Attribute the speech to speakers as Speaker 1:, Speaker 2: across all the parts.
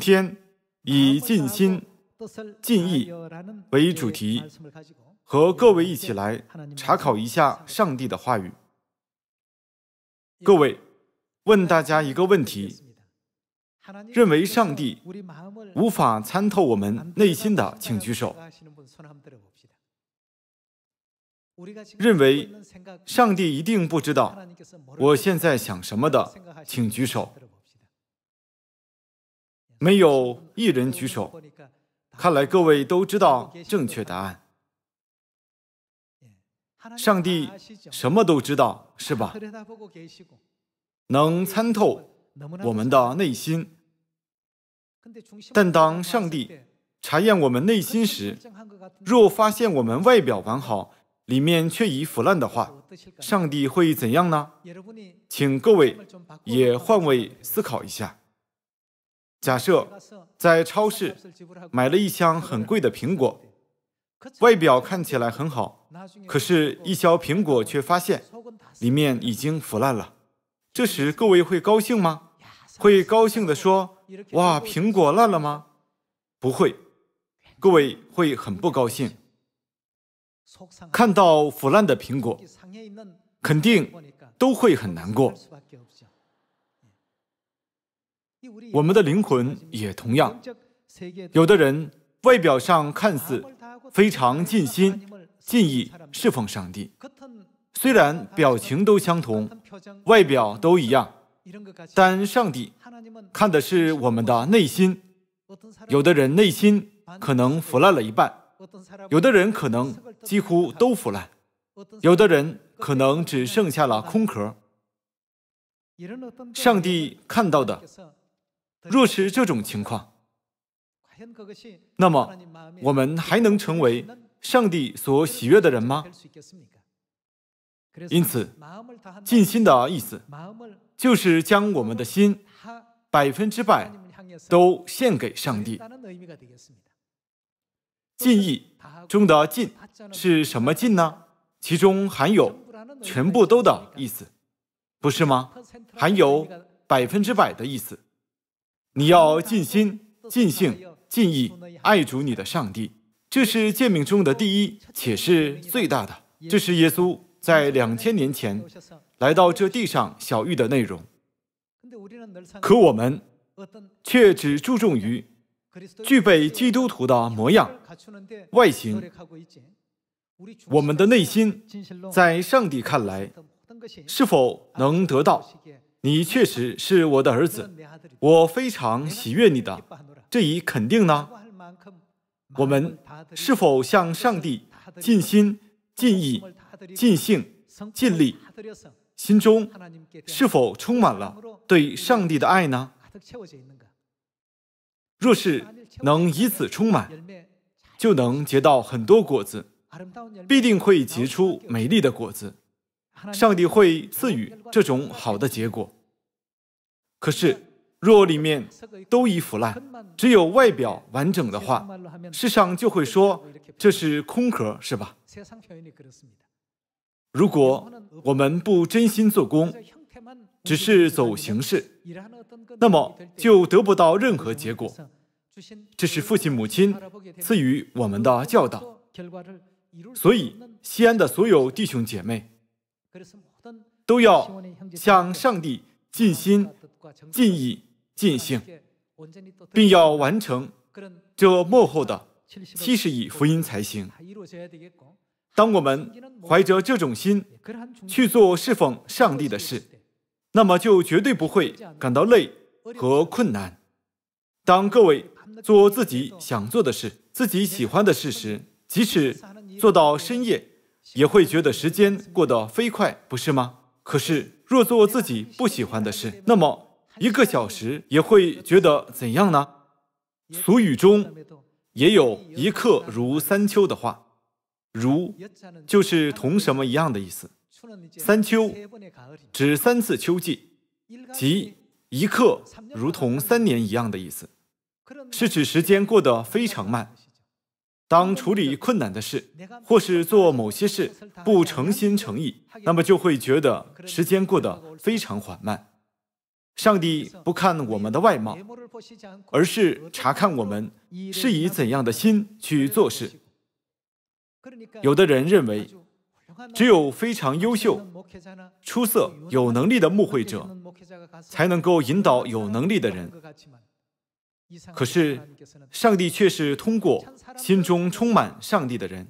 Speaker 1: 天以尽心尽意为主题，和各位一起来查考一下上帝的话语。各位，问大家一个问题：认为上帝无法参透我们内心的，请举手；认为上帝一定不知道我现在想什么的，请举手。没有一人举手，看来各位都知道正确答案。上帝什么都知道，是吧？能参透我们的内心。但当上帝查验我们内心时，若发现我们外表完好，里面却已腐烂的话，上帝会怎样呢？请各位也换位思考一下。假设在超市买了一箱很贵的苹果，外表看起来很好，可是，一削苹果却发现里面已经腐烂了。这时，各位会高兴吗？会高兴的说：“哇，苹果烂了吗？”不会，各位会很不高兴。看到腐烂的苹果，肯定都会很难过。我们的灵魂也同样，有的人外表上看似非常尽心尽意侍奉上帝，虽然表情都相同，外表都一样，但上帝看的是我们的内心。有的人内心可能腐烂了一半，有的人可能几乎都腐烂，有的人可能只剩下了空壳。上帝看到的。若是这种情况，那么我们还能成为上帝所喜悦的人吗？因此，尽心的意思就是将我们的心百分之百都献给上帝。尽意中的尽是什么尽呢？其中含有全部都的意思，不是吗？含有百分之百的意思。你要尽心、尽性、尽意爱主你的上帝，这是诫命中的第一，且是最大的。这是耶稣在两千年前来到这地上小玉的内容。可我们却只注重于具备基督徒的模样、外形。我们的内心，在上帝看来，是否能得到？你确实是我的儿子，我非常喜悦你的。这一肯定呢？我们是否向上帝尽心、尽意、尽性、尽力？心中是否充满了对上帝的爱呢？若是能以此充满，就能结到很多果子，必定会结出美丽的果子。上帝会赐予这种好的结果。可是，若里面都已腐烂，只有外表完整的话，世上就会说这是空壳，是吧？如果我们不真心做工，只是走形式，那么就得不到任何结果。这是父亲母亲赐予我们的教导。所以，西安的所有弟兄姐妹。都要向上帝尽心、尽意、尽性，并要完成这幕后的七十亿福音才行。当我们怀着这种心去做侍奉上帝的事，那么就绝对不会感到累和困难。当各位做自己想做的事、自己喜欢的事时，即使做到深夜。也会觉得时间过得飞快，不是吗？可是，若做自己不喜欢的事，那么一个小时也会觉得怎样呢？俗语中也有一刻如三秋的话，如就是同什么一样的意思，三秋指三次秋季，即一刻如同三年一样的意思，是指时间过得非常慢。当处理困难的事，或是做某些事不诚心诚意，那么就会觉得时间过得非常缓慢。上帝不看我们的外貌，而是查看我们是以怎样的心去做事。有的人认为，只有非常优秀、出色、有能力的牧会者，才能够引导有能力的人。可是，上帝却是通过心中充满上帝的人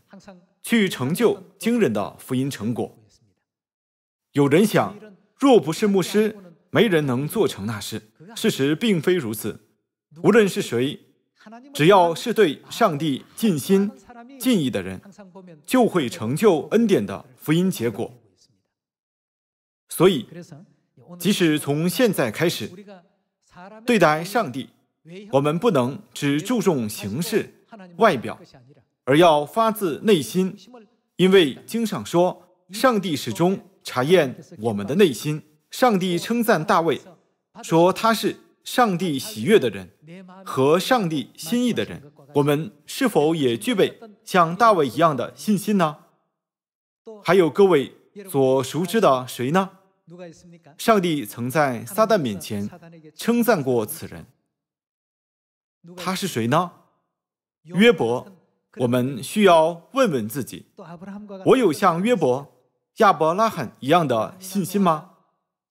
Speaker 1: 去成就惊人的福音成果。有人想，若不是牧师，没人能做成那事。事实并非如此。无论是谁，只要是对上帝尽心尽意的人，就会成就恩典的福音结果。所以，即使从现在开始对待上帝。我们不能只注重形式、外表，而要发自内心，因为经上说，上帝始终查验我们的内心。上帝称赞大卫，说他是上帝喜悦的人和上帝心意的人。我们是否也具备像大卫一样的信心呢？还有各位所熟知的谁呢？上帝曾在撒旦面前称赞过此人。他是谁呢？约伯，我们需要问问自己：我有像约伯、亚伯拉罕一样的信心吗？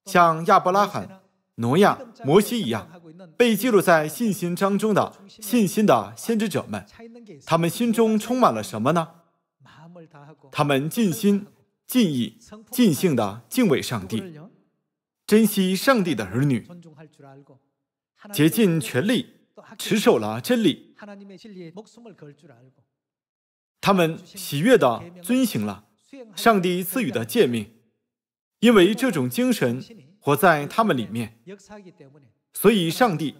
Speaker 1: 像亚伯拉罕、挪亚、摩西一样被记录在信心章中的信心的先知者们，他们心中充满了什么呢？他们尽心、尽意、尽兴的敬畏上帝，珍惜上帝的儿女，竭尽全力。持守了真理，他们喜悦地遵行了上帝赐予的诫命，因为这种精神活在他们里面，所以上帝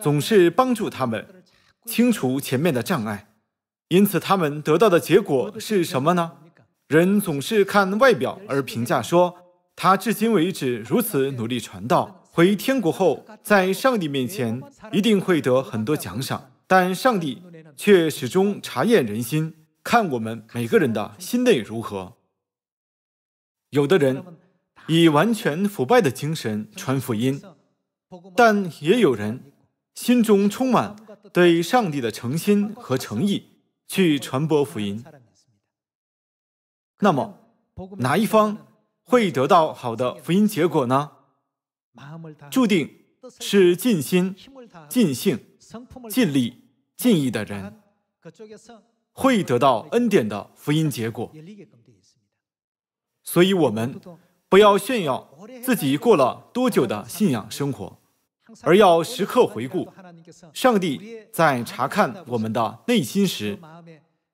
Speaker 1: 总是帮助他们清除前面的障碍。因此，他们得到的结果是什么呢？人总是看外表而评价说，他至今为止如此努力传道。回天国后，在上帝面前一定会得很多奖赏，但上帝却始终查验人心，看我们每个人的心内如何。有的人以完全腐败的精神传福音，但也有人心中充满对上帝的诚心和诚意去传播福音。那么，哪一方会得到好的福音结果呢？注定是尽心、尽性、尽力、尽意的人，会得到恩典的福音结果。所以，我们不要炫耀自己过了多久的信仰生活，而要时刻回顾：上帝在查看我们的内心时，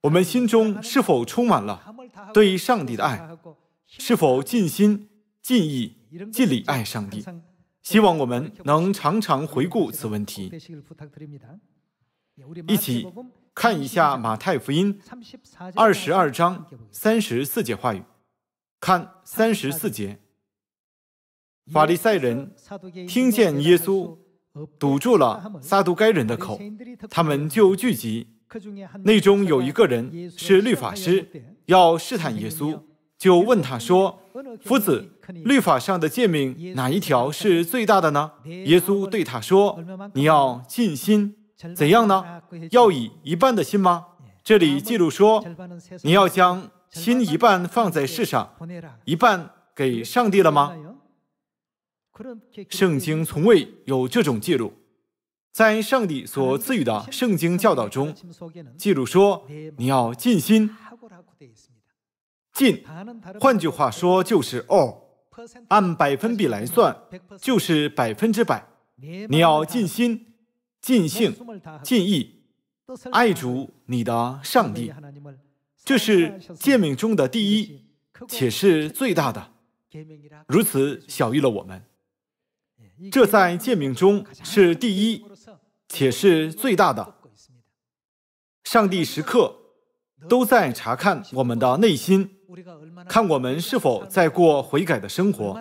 Speaker 1: 我们心中是否充满了对上帝的爱？是否尽心尽意？尽力爱上帝，希望我们能常常回顾此问题，一起看一下马太福音二十二章三十四节话语。看三十四节，法利赛人听见耶稣堵住了撒都该人的口，他们就聚集，内中有一个人是律法师，要试探耶稣。就问他说：“夫子，律法上的诫命哪一条是最大的呢？”耶稣对他说：“你要尽心，怎样呢？要以一半的心吗？”这里记录说：“你要将心一半放在世上，一半给上帝了吗？”圣经从未有这种记录，在上帝所赐予的圣经教导中，记录说：“你要尽心。”进。换句话说就是 all，按百分比来算就是百分之百。你要尽心、尽性、尽意爱主你的上帝，这是诫命中的第一，且是最大的。如此小于了我们，这在诫命中是第一，且是最大的。上帝时刻都在查看我们的内心。看我们是否在过悔改的生活，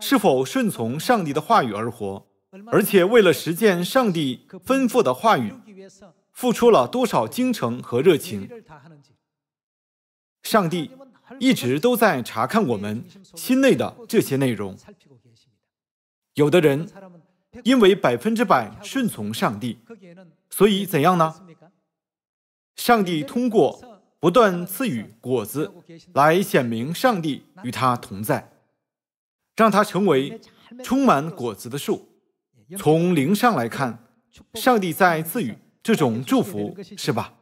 Speaker 1: 是否顺从上帝的话语而活，而且为了实践上帝吩咐的话语，付出了多少精诚和热情。上帝一直都在查看我们心内的这些内容。有的人因为百分之百顺从上帝，所以怎样呢？上帝通过。不断赐予果子，来显明上帝与他同在，让他成为充满果子的树。从灵上来看，上帝在赐予这种祝福，是吧？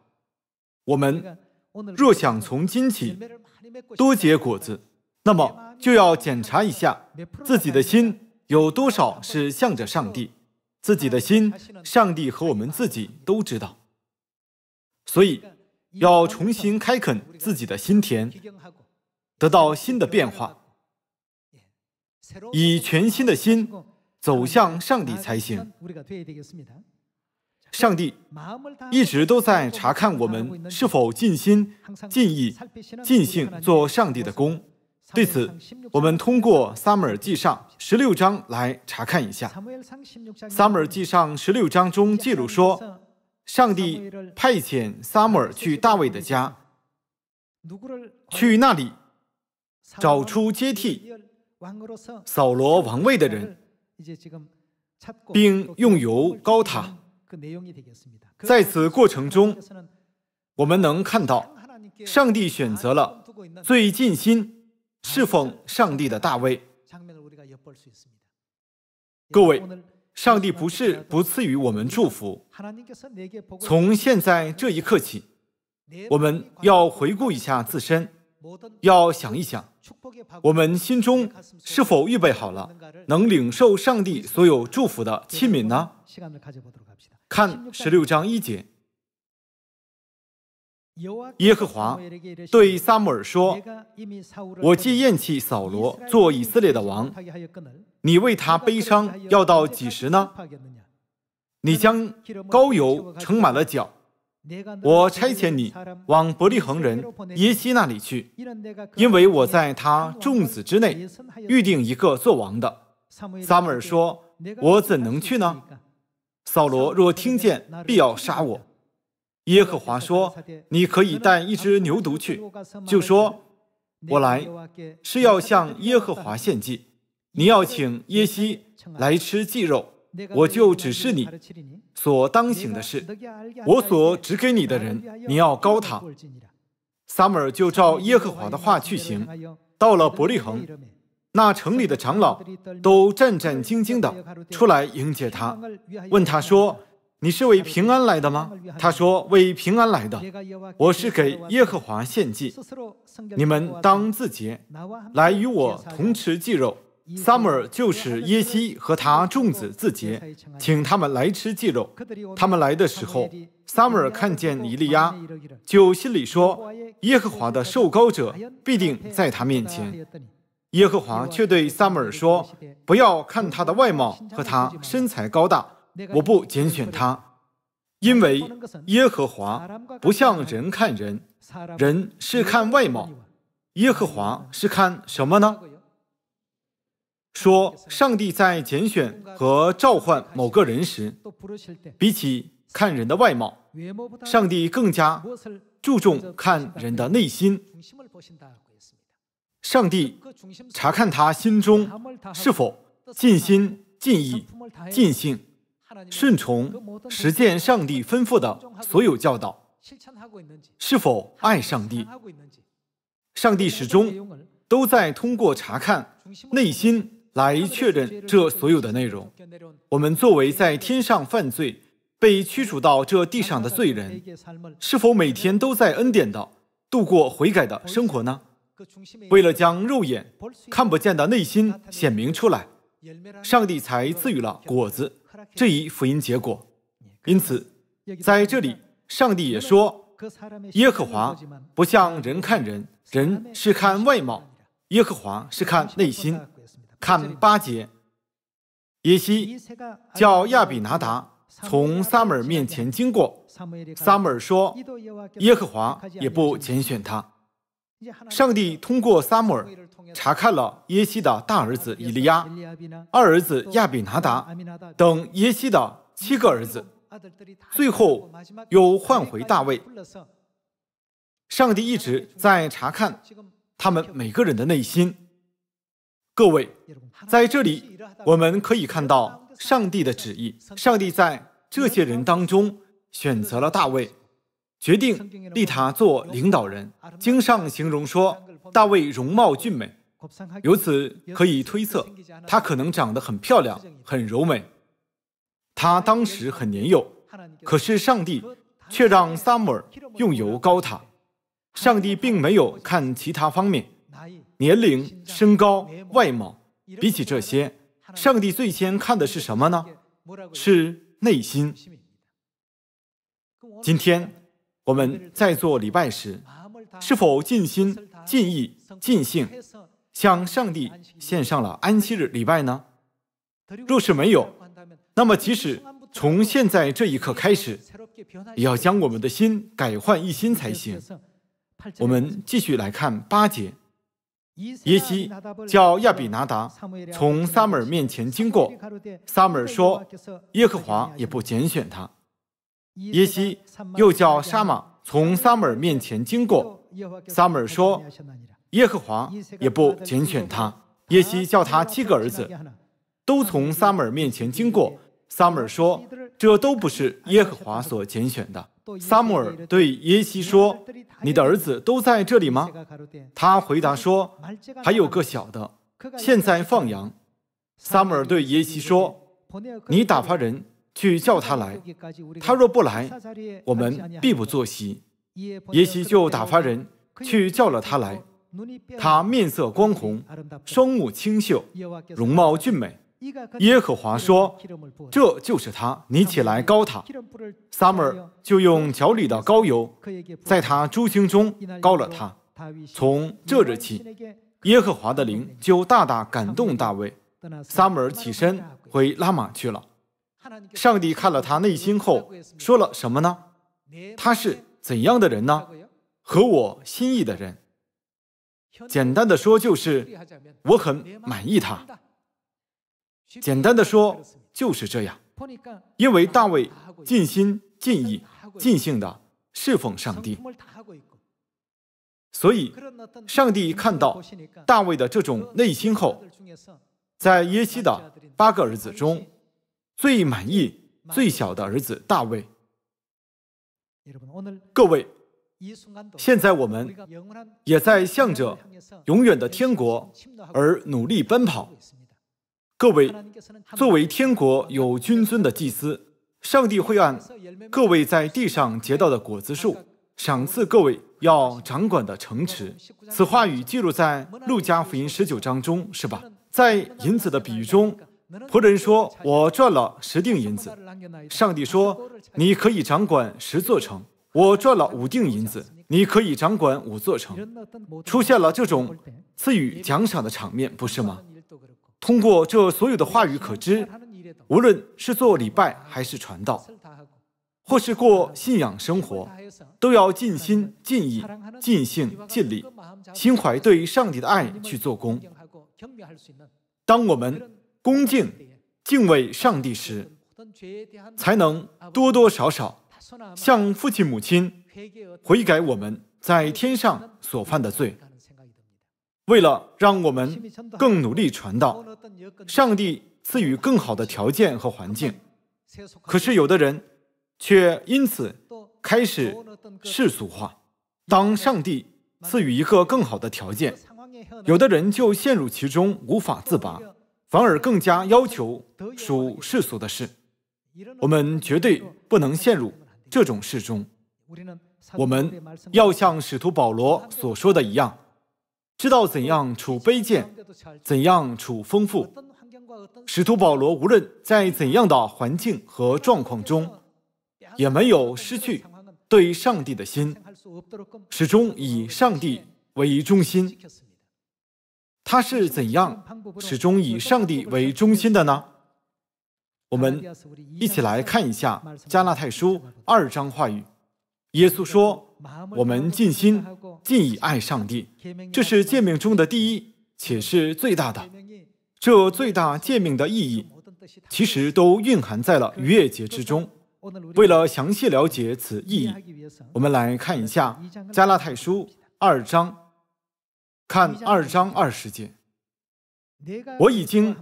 Speaker 1: 我们若想从今起多结果子，那么就要检查一下自己的心有多少是向着上帝。自己的心，上帝和我们自己都知道，所以。要重新开垦自己的心田，得到新的变化，以全新的心走向上帝才行。上帝一直都在查看我们是否尽心、尽意、尽兴做上帝的工。对此，我们通过撒母耳记上十六章来查看一下。撒母耳记上十六章中记录说。上帝派遣萨母尔去大卫的家，去那里找出接替扫罗王位的人，并用油膏他。在此过程中，我们能看到上帝选择了最尽心侍奉上帝的大卫。各位。上帝不是不赐予我们祝福。从现在这一刻起，我们要回顾一下自身，要想一想，我们心中是否预备好了，能领受上帝所有祝福的器皿呢？看十六章一节。耶和华对撒母耳说：“我既厌弃扫罗做以色列的王，你为他悲伤要到几时呢？你将膏油盛满了脚，我差遣你往伯利恒人耶西那里去，因为我在他众子之内预定一个做王的。”
Speaker 2: 撒母耳
Speaker 1: 说：“我怎能去呢？扫罗若听见，必要杀我。”耶和华说：“你可以带一只牛犊去，就说我来是要向耶和华献祭。你要请耶西来吃祭肉，我就指示你所当行的事。我所指给你的人，你要高他。”撒母耳就照耶和华的话去行。到了伯利恒，那城里的长老都战战兢兢地出来迎接他，问他说。你是为平安来的吗？他说：“为平安来的。”我是给耶和华献祭，
Speaker 2: 你们当
Speaker 1: 自洁，来与我同吃祭肉。萨母尔就使耶西和他众子自洁，请他们来吃鸡肉。他们来的时候，萨母尔看见尼利亚，就心里说：“耶和华的受膏者必定在他面前。”耶和华却对萨母尔说：“不要看他的外貌和他身材高大。”我不拣选他，因为耶和华不像人看人，人是看外貌，耶和华是看什么呢？说上帝在拣选和召唤某个人时，比起看人的外貌，
Speaker 2: 上帝更加
Speaker 1: 注重看人的内心。上帝查看他心中是否尽心、尽意、尽兴。顺从实践上帝吩咐的所有教导，是否爱上帝？上帝始终都在通过查看内心来确认这所有的内容。我们作为在天上犯罪、被驱逐到这地上的罪人，是否每天都在恩典的、度过悔改的生活呢？为了将肉眼看不见的内心显明出来，上帝才赐予了果子。这一福音结果，因此，在这里，上帝也说：“耶和华不像人看人，人是看外貌，耶和华是看内心，看巴结。”耶西叫亚比拿达从撒摩尔面前经过，撒摩尔说：“耶和华也不拣选他。”上帝通过撒摩尔。查看了耶西的大儿子以利亚、二儿子亚比拿达等耶西的七个儿子，最后又换回大卫。上帝一直在查看他们每个人的内心。各位，在这里我们可以看到上帝的旨意。上帝在这些人当中选择了大卫，决定立他做领导人。经上形容说。大卫容貌俊美，由此可以推测，他可能长得很漂亮，很柔美。他当时很年幼，可是上帝却让萨姆尔用油膏他。上帝并没有看其他方面，年龄、身高、外貌，比起这些，上帝最先看的是什么呢？是内心。今天我们在做礼拜时，是否尽心？尽意尽兴，向上帝献上了安息日礼拜呢？若是没有，那么即使从现在这一刻开始，也要将我们的心改换一心才行。我们继续来看八节：耶西叫亚比拿达从撒母耳面前经过，
Speaker 2: 撒母耳说：“
Speaker 1: 耶和华也不拣选他。”耶西又叫沙玛从撒母耳面前经过。撒母耳说：“耶和华也不拣选他。”耶西叫他七个儿子都从撒母耳面前经过。撒母耳说：“这都不是耶和华所拣选的。”撒母耳对耶西说：“你的儿子都在这里吗？”他回答说：“还有个小的，现在放羊。”撒母耳对耶西说：“你打发人去叫他来，他若不来，我们必不作席。”耶西就打发人去叫了他来，他面色光红，双目清秀，容貌俊美。
Speaker 2: 耶和华说：“
Speaker 1: 这就是他，你起来高他。”撒母尔就用脚里的膏油，在他诸兄中膏了他。从这日起，耶和华的灵就大大感动大卫。撒母尔起身回拉玛去了。上帝看了他内心后，说了什么呢？他是。怎样的人呢？和我心意的人。简单的说就是，我很满意他。简单的说就是这样。因为大卫尽心尽意尽兴的侍奉上帝，所以上帝看到大卫的这种内心后，在耶西的八个儿子中最满意最小的儿子大卫。各位，现在我们也在向着永远的天国而努力奔跑。各位，作为天国有君尊的祭司，上帝会按各位在地上结到的果子数，赏赐各位要掌管的城池。此话语记录在路加福音十九章中，是吧？在银子的比喻中。仆人说：“我赚了十锭银子。”上帝说：“你可以掌管十座城。”我赚了五锭银子，你可以掌管五座城。出现了这种赐予奖赏的场面，不是吗？通过这所有的话语可知，无论是做礼拜，还是传道，或是过信仰生活，都要尽心、尽意、尽性、尽力，心怀对上帝的爱去做工。当我们恭敬、敬畏上帝时，才能多多少少向父亲母亲悔改我们在天上所犯的罪。为了让我们更努力传道，上帝赐予更好的条件和环境。可是有的人却因此开始世俗化。当上帝赐予一个更好的条件，有的人就陷入其中无法自拔。反而更加要求属世俗的事，我们绝对不能陷入这种事中。我们要像使徒保罗所说的一样，知道怎样处卑贱，怎样处丰富。使徒保罗无论在怎样的环境和状况中，也没有失去对上帝的心，始终以上帝为中心。他是怎样始终以上帝为中心的呢？我们一起来看一下《加纳泰书》二章话语。耶稣说：“我们尽心尽以爱上帝，这是诫命中的第一，且是最大的。这最大诫命的意义，其实都蕴含在了逾越节之中。为了详细了解此意义，我们来看一下《加纳泰书》二章。”看二章二十节，
Speaker 2: 我已经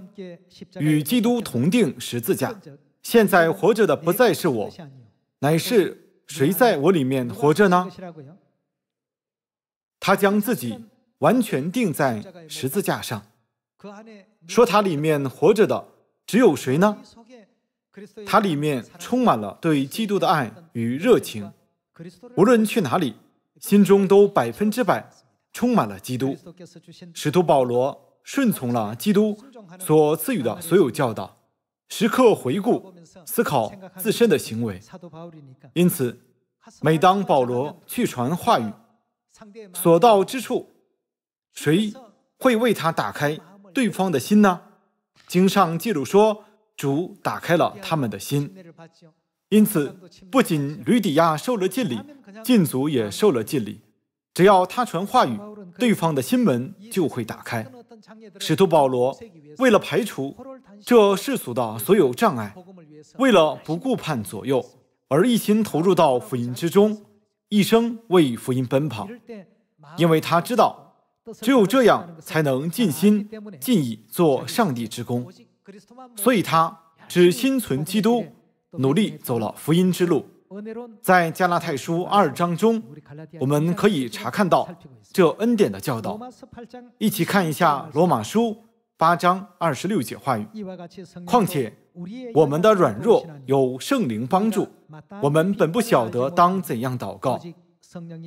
Speaker 2: 与
Speaker 1: 基督同定十字架，现在活着的不再是我，乃是谁在我里面活着呢？他将自己完全定在十字架上，说他里面活着的只有谁呢？他里面充满了对基督的爱与热情，无论去哪里，心中都百分之百。充满了基督，使徒保罗顺从了基督所赐予的所有教导，时刻回顾思考自身的行为。因此，每当保罗去传话语，所到之处，谁会为他打开对方的心呢？经上记录说，主打开了他们的心。因此，不仅吕底亚受了敬礼，禁足也受了敬礼。只要他传话语，对方的心门就会打开。使徒保罗为了排除这世俗的所有障碍，为了不顾盼左右，而一心投入到福音之中，一生为福音奔跑。因为他知道，只有这样才能尽心尽意做上帝之功，所以他只心存基督，努力走了福音之路。在加拉太书二章中，我们可以查看到这恩典的教导。一起看一下罗马书八章二十六节话语。
Speaker 2: 况且我们
Speaker 1: 的软弱有圣灵帮助，我们本不晓得当怎样祷告，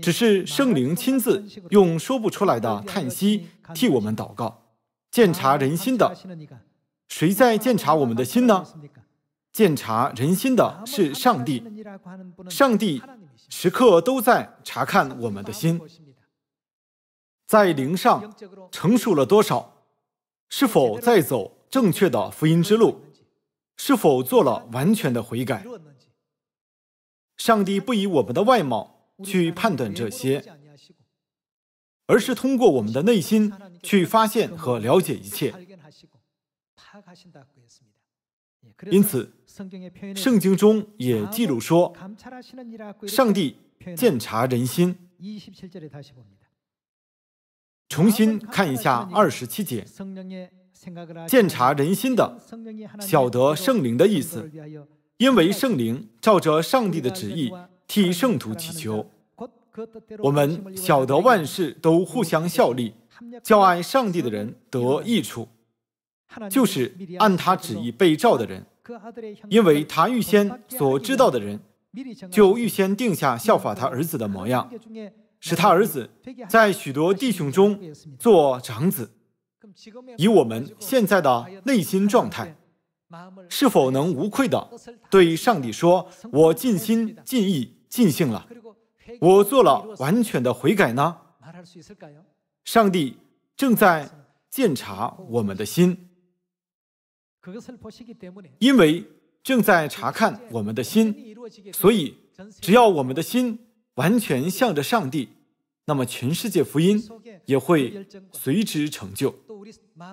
Speaker 1: 只是圣灵亲自用说不出来的叹息替我们祷告，鉴察人心的，谁在鉴察我们的心呢？鉴察人心的是上帝，上帝时刻都在查看我们的心，在灵上成熟了多少，是否在走正确的福音之路，是否做了完全的悔改。上帝不以我们的外貌去判断这些，而是通过我们的内心去发现和了解一切。
Speaker 2: 因此，圣经中
Speaker 1: 也记录说，
Speaker 2: 上帝鉴
Speaker 1: 察人心。重新看一下二十七节，鉴察人心的，晓得圣灵的意思，因为圣灵照着上帝的旨意，替圣徒祈求。我们晓得万事都互相效力，叫爱上帝的人得益处。
Speaker 2: 就是按他
Speaker 1: 旨意被召的人，因为他预先所知道的人，就预先定下效法他儿子的模样，使他儿子在许多弟兄中做长子。以我们现在的内心状态，是否能无愧地对上帝说：“我尽心尽意尽性了，我做了完全的悔改呢？”上帝正在鉴察我们的心。因为正在查看我们的心，所以只要我们的心完全向着上帝，那么全世界福音也会随之成就。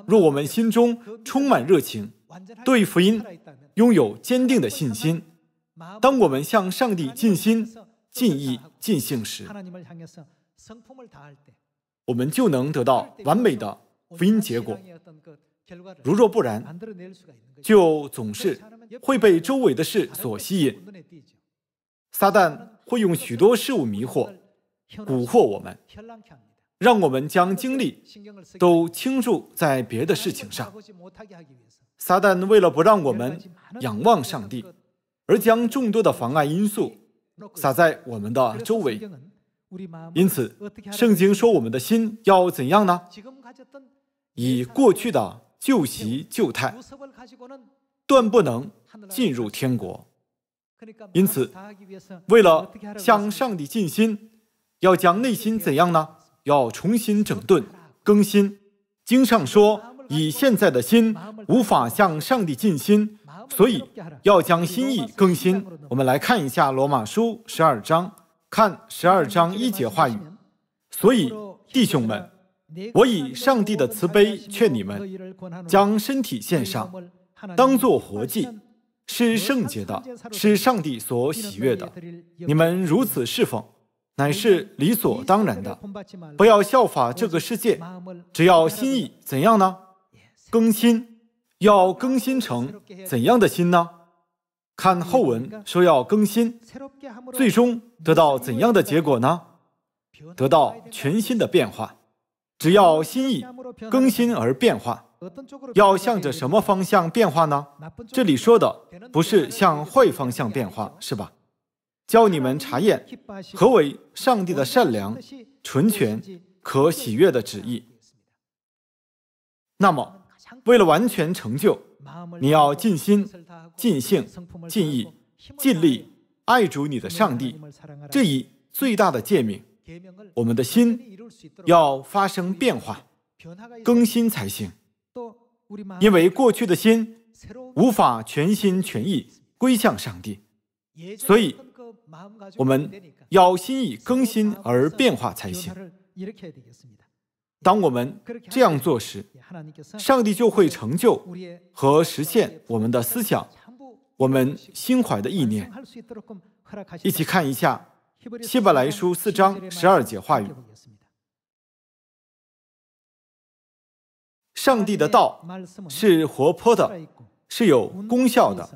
Speaker 1: 若我们心中充满热情，对福音拥有坚定的信心，当我们向上帝尽心、尽意、尽性时，我们就能得到完美的福音结果。如若不然，就总是会被周围的事所吸引。撒旦会用许多事物迷惑、蛊惑我们，让我们将精力都倾注在别的事情上。撒旦为了不让我们仰望上帝，而将众多的妨碍因素撒在我们的周围。因此，圣经说我们的心要怎样呢？以过去的。旧习旧态，断不能进入天国。因此，为了向上帝尽心，要将内心怎样呢？要重新整顿、更新。经上说：“以现在的心无法向上帝尽心，所以要将心意更新。”我们来看一下《罗马书》十二章，看十二章一节话语。所以，弟兄们。我以上帝的慈悲劝你们，将身体献上，当作活祭，是圣洁的，是上帝所喜悦的。你们如此侍奉，乃是理所当然的。不要效法这个世界，只要心意怎样呢？更新，要更新成怎样的心呢？看后文说要更新，最终得到怎样的结果呢？得到全新的变化。只要心意更新而变化，要向着什么方向变化呢？这里说的不是向坏方向变化，是吧？教你们查验何为上帝的善良、纯全、可喜悦的旨意。那么，为了完全成就，你要尽心、尽性、尽意、尽力爱主你的上帝，这一最大的诫命，我们的心。要发生变化、更新才行，因为过去的心无法全心全意归向上帝，所以我们要心意更新而变化才行。当我们这样做时，上帝就会成就和实现我们的思想，我们心怀的意念。一起看一下《希伯来书》四章十二节话语。上帝的道是活泼的，是有功效的，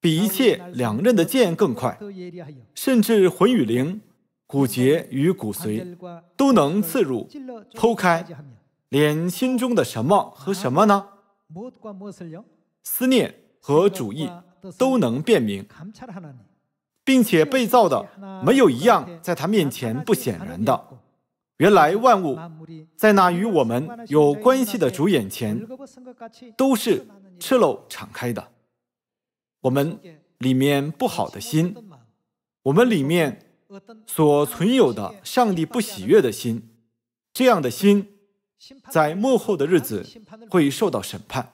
Speaker 1: 比一切两刃的剑更快，甚至魂与灵、骨节与骨髓都能刺入、剖开，连心中的什么和什么呢？思念和主意都能辨明，并且被造的没有一样在他面前不显然的。原来万物在那与我们有关系的主眼前，都是赤露敞开的。我们里面不好的心，我们里面所存有的上帝不喜悦的心，这样的心在幕后的日子会受到审判。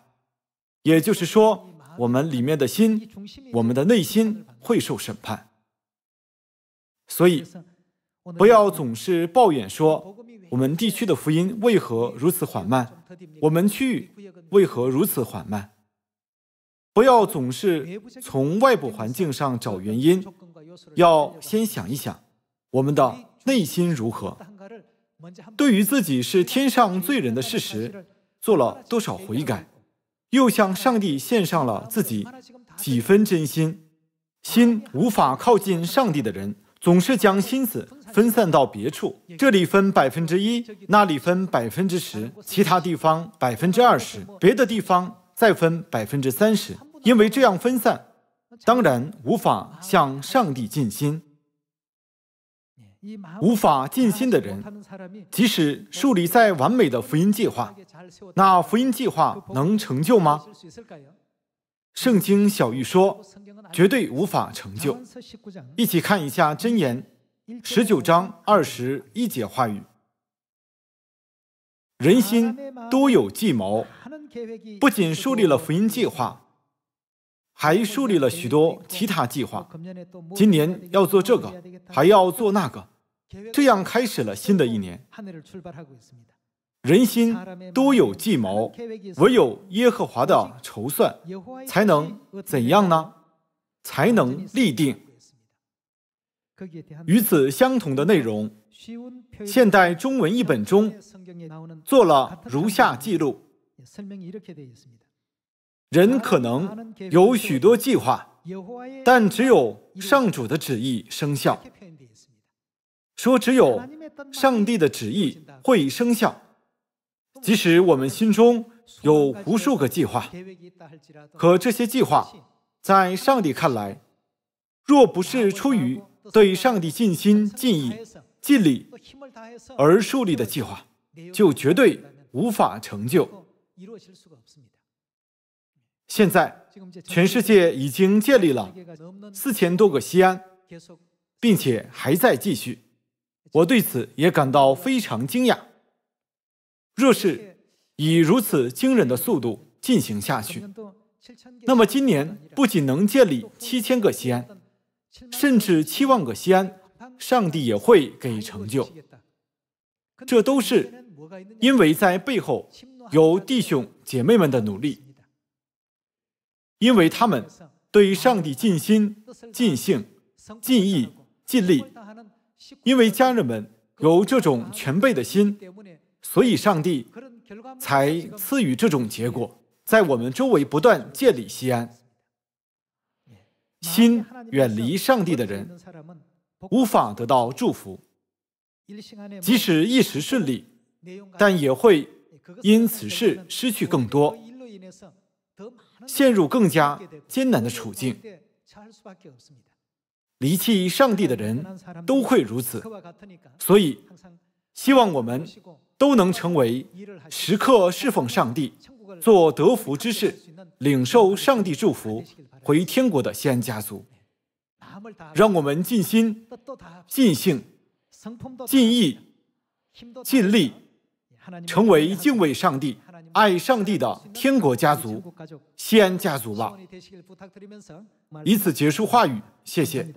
Speaker 1: 也就是说，我们里面的心，我们的内心会受审判。所以。不要总是抱怨说我们地区的福音为何如此缓慢，我们区域为何如此缓慢？不要总是从外部环境上找原因，要先想一想我们的内心如何。对于自己是天上罪人的事实，做了多少悔改，又向上帝献上了自己几分真心？心无法靠近上帝的人，总是将心思。分散到别处，这里分百分之一，那里分百分之十，其他地方百分之二十，别的地方再分百分之三十。因为这样分散，当然无法向上帝尽心。无法尽心的人，即使树立再完美的福音计划，那福音计划能成就吗？圣经小玉说，绝对无法成就。一起看一下箴言。十九章二十一节话语，人心都有计谋，不仅树立了福音计划，还树立了许多其他计划。今年要做这个，还要做那个，这样开始了新的一年。人心都有计谋，唯有耶和华的筹算才能怎样呢？才能立定。与此相同的内容，现代中文译本中做了如下记录：人可能有许多计划，但只有上主的旨意生效。说只有上帝的旨意会生效，即使我们心中有无数个计划，可这些计划在上帝看来，若不是出于。对上帝尽心尽意尽力而树立的计划，就绝对无法成就。现在全世界已经建立了四千多个西安，并且还在继续。我对此也感到非常惊讶。若是以如此惊人的速度进行下去，那么今年不仅能建立七千个西安。甚至七万个西安，上帝也会给成就。这都是因为在背后有弟兄姐妹们的努力，因为他们对上帝尽心、尽性、尽意、尽力，因为家人们有这种全备的心，所以上帝才赐予这种结果，在我们周围不断建立西安。心远离上帝的人，无法得到祝福。即使一时顺利，但也会因此事失去更多，陷入更加艰难的处境。离弃上帝的人都会如此，所以希望我们都能成为时刻侍奉上帝。做德福之事，领受上帝祝福，回天国的西安家族，让我们尽心、尽性、尽意、尽力，成为敬畏上帝、爱上帝的天国家族
Speaker 2: ——西安家族吧！以此
Speaker 1: 结束话语，谢谢。